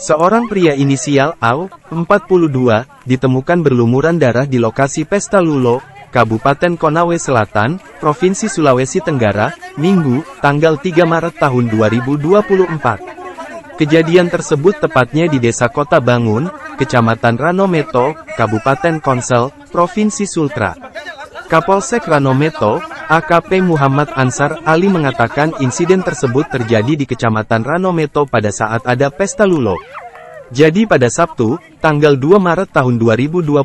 Seorang pria inisial AU, 42, ditemukan berlumuran darah di lokasi pesta Lulo, Kabupaten Konawe Selatan, Provinsi Sulawesi Tenggara, Minggu, tanggal 3 Maret tahun 2024. Kejadian tersebut tepatnya di Desa Kota Bangun, Kecamatan Ranometo, Kabupaten Konsel, Provinsi Sultra. Kapolsek Ranometo, AKP Muhammad Ansar Ali mengatakan insiden tersebut terjadi di Kecamatan Ranometo pada saat ada pesta lulo. Jadi pada Sabtu, tanggal 2 Maret tahun 2024,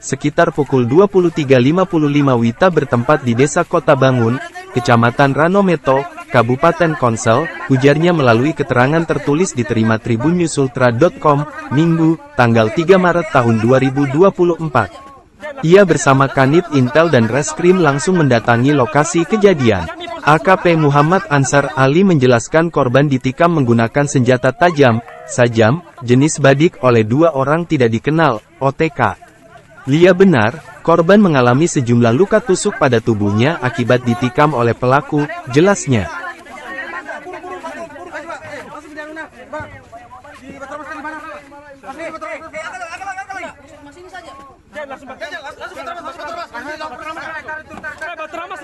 sekitar pukul 23.55 Wita bertempat di Desa Kota Bangun, Kecamatan Ranometo, Kabupaten Konsel, ujarnya melalui keterangan tertulis diterima Tribun Minggu, tanggal 3 Maret tahun 2024. Ia bersama Kanit Intel dan Reskrim langsung mendatangi lokasi kejadian. AKP Muhammad Ansar Ali menjelaskan korban ditikam menggunakan senjata tajam, sajam, jenis badik oleh dua orang tidak dikenal, OTK. Lia benar, korban mengalami sejumlah luka tusuk pada tubuhnya akibat ditikam oleh pelaku, jelasnya.